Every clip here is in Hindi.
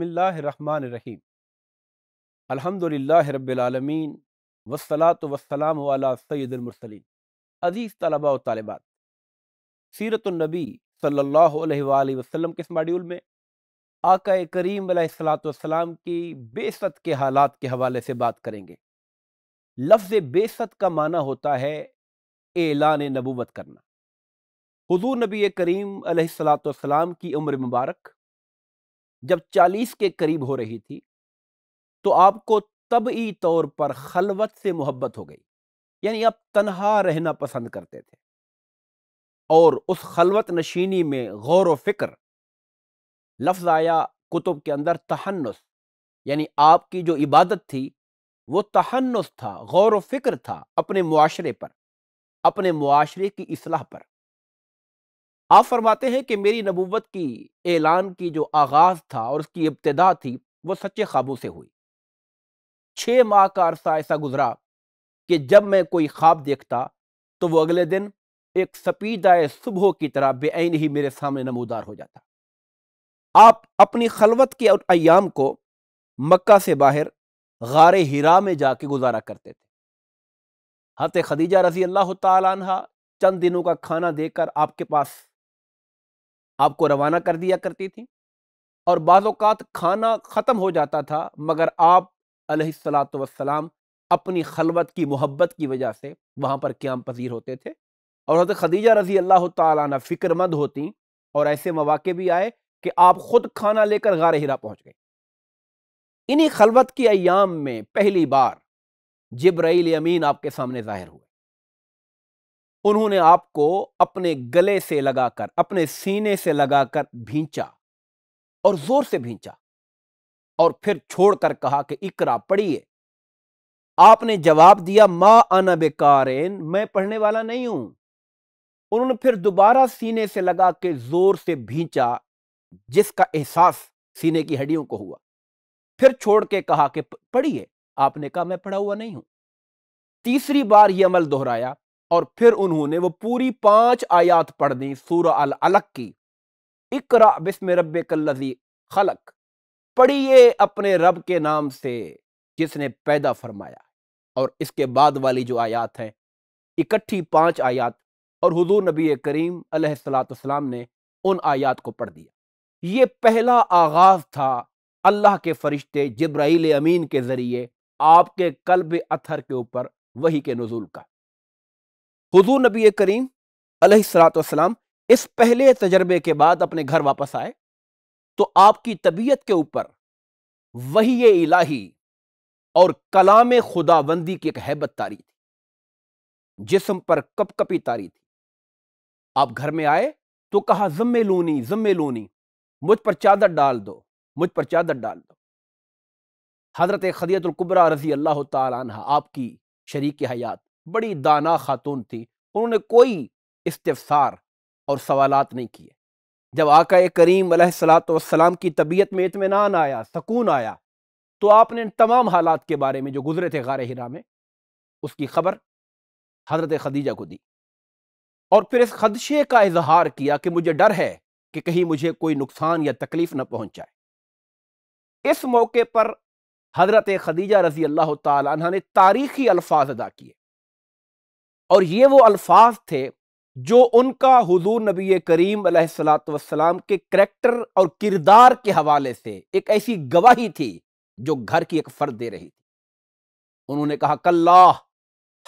बसमीम अलहमदिल्ला रबालमीन वसलात वसलाम सैदुलमरसलिन अज़ीज़ तलबा तलबात सीरतनबी सल्ला वसम के इस मॉड्यूल में आका करीम सलाम की बेसत के हालात के हवाले से बात करेंगे लफ्ज़ बेसत का माना होता है एलान नबूबत करना हजूर नबी करीम सलाम की उम्र मुबारक जब 40 के करीब हो रही थी तो आपको तबी तौर पर खलवत से मोहब्बत हो गई यानी आप तनहा रहना पसंद करते थे और उस खलवत नशीनी में गौर व फिक्र लफ्ज़ आया कुतुब के अंदर तहन्नुस यानी आपकी जो इबादत थी वो तहन्नुस था गौर व फिक्र था अपने मुआशरे पर अपने मुआशरे की असलाह पर आप फरमाते हैं कि मेरी नबूवत की ऐलान की जो आगाज था और उसकी इब्तदा थी वो सच्चे ख्वाबों से हुई छः माह का अरसा ऐसा गुजरा कि जब मैं कोई ख्वाब देखता तो वो अगले दिन एक सपीदाए सुबह की तरह बेआन ही मेरे सामने नमोदार हो जाता आप अपनी खलवत के अयाम को मक्का से बाहर गार हीरा में जाके गुजारा करते थे हत खदीजा रजी अल्लाह तहा चंद दिनों का खाना देकर आपके पास आपको रवाना कर दिया करती थी और बाज़ात खाना ख़त्म हो जाता था मगर आप सलाम अपनी खलबत की मोहब्बत की वजह से वहाँ पर क्याम पजीर होते थे और हजरत खदीजा रजी अल्लाह तिक्रमंद फ़िक्रमंद होती और ऐसे मौाक़े भी आए कि आप ख़ुद खाना लेकर गार हिरा पहुँच गए इन्हीं खलबत के अयाम में पहली बार जब्राइल अमीन आपके सामने ज़ाहिर हुए उन्होंने आपको अपने गले से लगाकर अपने सीने से लगाकर भींचा और जोर से भींचा और फिर छोड़कर कहा कि इकरा पढ़िए आपने जवाब दिया माँ अना बेकारेन मैं पढ़ने वाला नहीं हूं उन्होंने फिर दोबारा सीने से लगा के जोर से भींचा जिसका एहसास सीने की हड्डियों को हुआ फिर छोड़ के कहा कि पढ़िए आपने कहा मैं पढ़ा हुआ नहीं हूं तीसरी बार यह अमल दोहराया और फिर उन्होंने वो पूरी पांच आयात पढ़ दी सूरह अल अलक की इकरा बिस्म रब कल्लजी खलक पढ़िए अपने रब के नाम से जिसने पैदा फरमाया और इसके बाद वाली जो आयात हैं इकट्ठी पांच आयात और हुजूर नबी करीम सलाम ने उन आयात को पढ़ दिया ये पहला आगाज था अल्लाह के फरिश्ते जब्राइल अमीन के ज़रिए आपके कल्ब अथर के ऊपर वही के नजूल का हुजूर नबी करीम अलैहिस्सलाम इस पहले तजर्बे के बाद अपने घर वापस आए तो आपकी तबीयत के ऊपर वही इलाही और कलाम खुदाबंदी की एक हैबत तारी थी जिसम पर कपकपी तारी थी आप घर में आए तो कहा जम्मे लूनी जम्मे लूनी मुझ पर चादर डाल दो मुझ पर चादर डाल दो हजरत खदियतुल्कुबरा रजी अल्लाह तहा आपकी शरीक हयात बड़ी दाना खातून थी उन्होंने कोई इस्तफसार और सवालत नहीं किए जब आका करीम सलाम की तबीयत में इतमान आया सकून आया तो आपने इन तमाम हालात के बारे में जो गुजरे थे गार हिरा में उसकी खबर हज़रत खदीजा को दी और फिर इस खदशे का इजहार किया कि मुझे डर है कि कहीं मुझे कोई नुकसान या तकलीफ न पहुंचाए इस मौके पर हज़रत खदीजा रजी अल्लाह तारीखी अल्फाज अदा किए और ये वो अल्फाज थे जो उनका हुजूर नबी करीम सलाम के करेक्टर और किरदार के हवाले से एक ऐसी गवाही थी जो घर की एक फर्द दे रही थी उन्होंने कहा कल्ला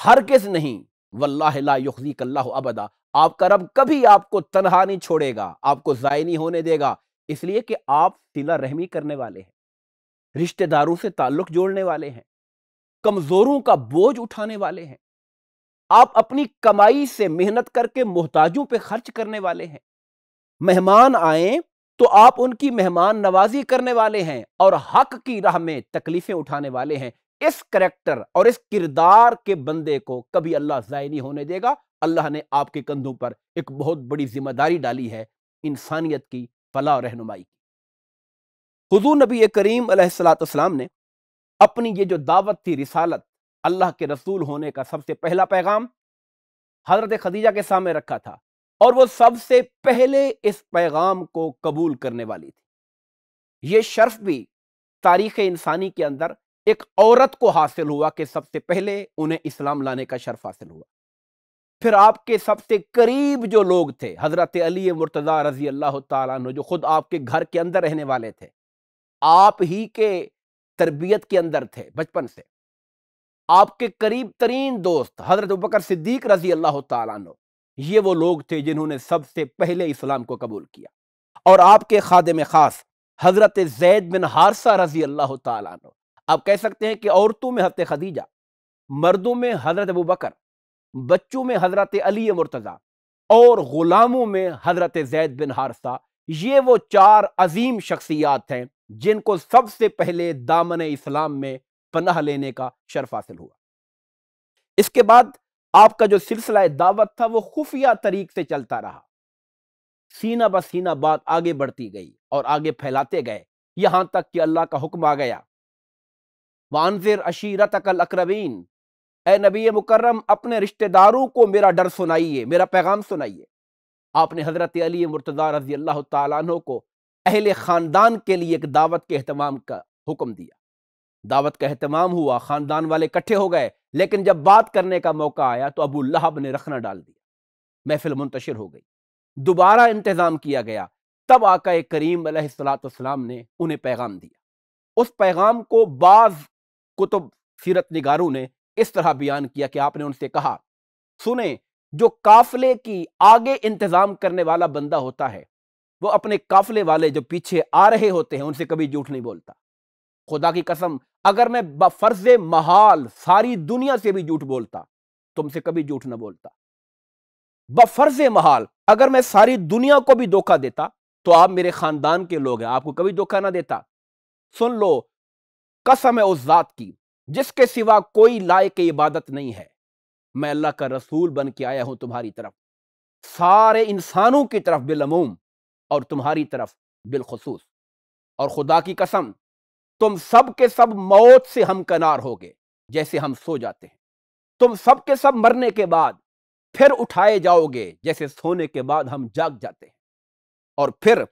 हर किस नहीं वल्लाजी कल्लाह अबदा आपका रब कभी आपको तनहा नहीं छोड़ेगा आपको ज़ाय नहीं होने देगा इसलिए कि आप सिला रहमी करने वाले हैं रिश्तेदारों से ताल्लुक जोड़ने वाले हैं कमज़ोरों का बोझ उठाने वाले हैं आप अपनी कमाई से मेहनत करके मोहताजों पे खर्च करने वाले हैं मेहमान आए तो आप उनकी मेहमान नवाजी करने वाले हैं और हक की राह में तकलीफें उठाने वाले हैं इस करेक्टर और इस किरदार के बंदे को कभी अल्लाह ज़ाय नहीं होने देगा अल्लाह ने आपके कंधों पर एक बहुत बड़ी जिम्मेदारी डाली है इंसानियत की और रहनुमाई की हजू नबी करीम सलाम ने अपनी ये जो दावत थी रिसालत अल्लाह के रसूल होने का सबसे पहला पैगाम हजरत खदीजा के सामने रखा था और वो सबसे पहले इस पैगाम को कबूल करने वाली थी ये शर्फ भी तारीख इंसानी के अंदर एक औरत को हासिल हुआ कि सबसे पहले उन्हें इस्लाम लाने का शर्फ हासिल हुआ फिर आपके सबसे करीब जो लोग थे हजरत अली मुर्तज़ा रजी अल्लाह तु जो खुद आपके घर के अंदर रहने वाले थे आप ही के तरबियत के अंदर थे बचपन से आपके करीब तरीन दोस्त हजरत बकर सिद्दीक रजी अल्लाह तु ये वो लोग थे जिन्होंने सबसे पहले इस्लाम को कबूल किया और आपके में खास हजरत जैद बिन हारसा रजी अल्लाह तु आप कह सकते हैं कि औरतों में हजरत खदीजा मर्दों में हजरत अबू बकर बच्चों में हजरत अली मुर्तज़ा और ग़ुलामों में हजरत जैद बिन हारसा ये वो चार अजीम शख्सियात हैं जिनको सबसे पहले दामन इस्लाम में पनाह लेने का शर्फ हासिल हुआ इसके बाद आपका जो सिलसिला दावत था वो खुफिया तरीक से चलता रहा सीना ब सीना बात आगे बढ़ती गई और आगे फैलाते गए यहां तक कि अल्लाह का हुक्म आ गया वानजिर अशीरत अकल अकरबीन ए नबी मुकर्रम अपने रिश्तेदारों को मेरा डर सुनाइए मेरा पैगाम सुनाइए आपने हज़रत अली मुर्तज़ा रजी अल्लाह तु को अहले ख़ानदान के लिए एक दावत के अहतमाम का हुक्म दिया दावत का अहतमाम हुआ खानदान वाले इकट्ठे हो गए लेकिन जब बात करने का मौका आया तो अबू लहब ने रखना डाल दिया महफिल मुंतशिर हो गई दोबारा इंतज़ाम किया गया तब आका करीम सलाम ने उन्हें पैगाम दिया उस पैगाम को बाज कुतुब सीरत निगारों ने इस तरह बयान किया कि आपने उनसे कहा सुने जो काफले की आगे इंतज़ाम करने वाला बंदा होता है वो अपने काफले वाले जो पीछे आ रहे होते हैं उनसे कभी झूठ नहीं बोलता खुदा की कसम अगर मैं बफर्ज महाल सारी दुनिया से भी झूठ बोलता तुमसे कभी झूठ ना बोलता बफर्ज महाल अगर मैं सारी दुनिया को भी धोखा देता तो आप मेरे खानदान के लोग हैं आपको कभी धोखा ना देता सुन लो कसम है उस जात की जिसके सिवा कोई लायक इबादत नहीं है मैं अल्लाह का रसूल बन के आया हूं तुम्हारी तरफ सारे इंसानों की तरफ बिलमूम और तुम्हारी तरफ बिलखसूस और खुदा की कसम तुम सब के सब मौत से हम कनार हो गए जैसे हम सो जाते हैं तुम सब के सब मरने के बाद फिर उठाए जाओगे जैसे सोने के बाद हम जाग जाते हैं और फिर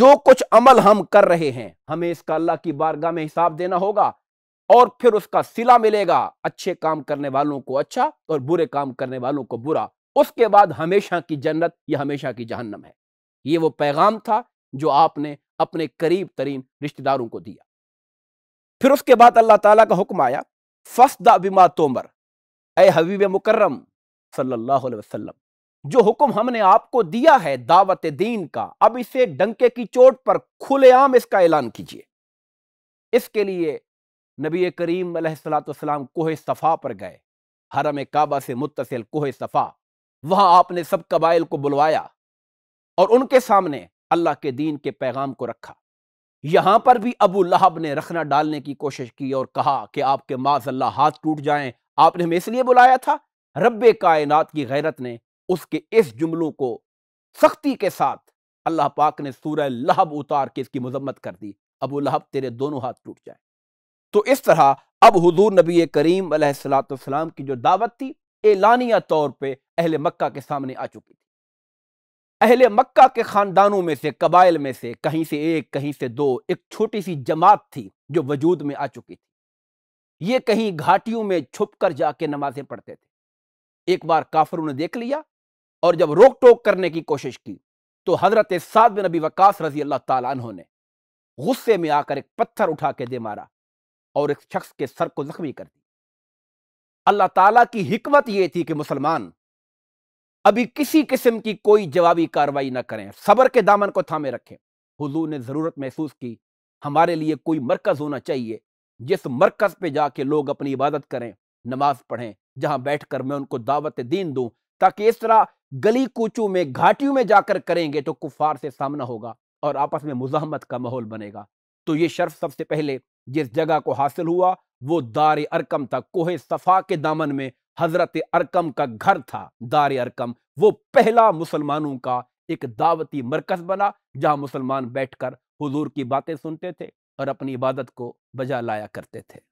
जो कुछ अमल हम कर रहे हैं हमें इसका अल्लाह की बारगाह में हिसाब देना होगा और फिर उसका सिला मिलेगा अच्छे काम करने वालों को अच्छा और बुरे काम करने वालों को बुरा उसके बाद हमेशा की जन्नत या हमेशा की जहन्नम है ये वो पैगाम था जो आपने अपने करीब तरीन रिश्तेदारों को दिया फिर उसके बाद अल्लाह ताला का हुक्म आया फसदा बिमा तोमर ए हबीब मुकर्रम सल्लल्लाहु अलैहि वसल्लम जो हुक्म हमने आपको दिया है दावत दीन का अब इसे डंके की चोट पर खुलेआम इसका ऐलान कीजिए इसके लिए नबी करीम सलाम कोह सफ़ा पर गए हरम काबा से मुतसिल कोह सफ़ा वहां आपने सब कबाइल को बुलवाया और उनके सामने अल्लाह के दीन के पैगाम को रखा यहां पर भी अबू लहब ने रखना डालने की कोशिश की और कहा कि आपके माजल्ला हाथ टूट जाएं आपने हमें इसलिए बुलाया था रब कायनात की गैरत ने उसके इस जुमलों को सख्ती के साथ अल्लाह पाक ने सूरह लहब उतार के इसकी मजम्मत कर दी अबू लहब तेरे दोनों हाथ टूट जाए तो इस तरह अब हजूर नबी करीम सलाम की जो दावत थी एलानिया तौर पर अहल मक्का के सामने आ चुकी थी अहले मक्का के ख़ानदानों में से कबाइल में से कहीं से एक कहीं से दो एक छोटी सी जमात थी जो वजूद में आ चुकी थी ये कहीं घाटियों में छुप कर जाके नमाजें पढ़ते थे एक बार काफरों ने देख लिया और जब रोक टोक करने की कोशिश की तो हज़रत साद बिन नबी वकास रजी अल्लाह तहों ने गुस्से में आकर एक पत्थर उठा के दे मारा और एक शख्स के सर को जख्मी कर दिया अल्लाह ताला की हिकमत ये थी कि मुसलमान अभी किसी किस्म की कोई जवाबी कार्रवाई ना करें सबर के दामन को थामे रखें हुजूर ने ज़रूरत महसूस की हमारे लिए कोई मरकज़ होना चाहिए जिस मरकज़ पे जाके लोग अपनी इबादत करें नमाज पढ़ें जहां बैठकर मैं उनको दावत दीन दूं ताकि इस तरह गली कूचों में घाटियों में जाकर करेंगे तो कुफार से सामना होगा और आपस में मुजाहमत का माहौल बनेगा तो ये शर्फ सबसे पहले जिस जगह को हासिल हुआ वो दार अरकम था कोहे सफा के दामन में हजरत अरकम का घर था दार अरकम वो पहला मुसलमानों का एक दावती मरकज बना जहां मुसलमान बैठकर हुजूर की बातें सुनते थे और अपनी इबादत को बजा लाया करते थे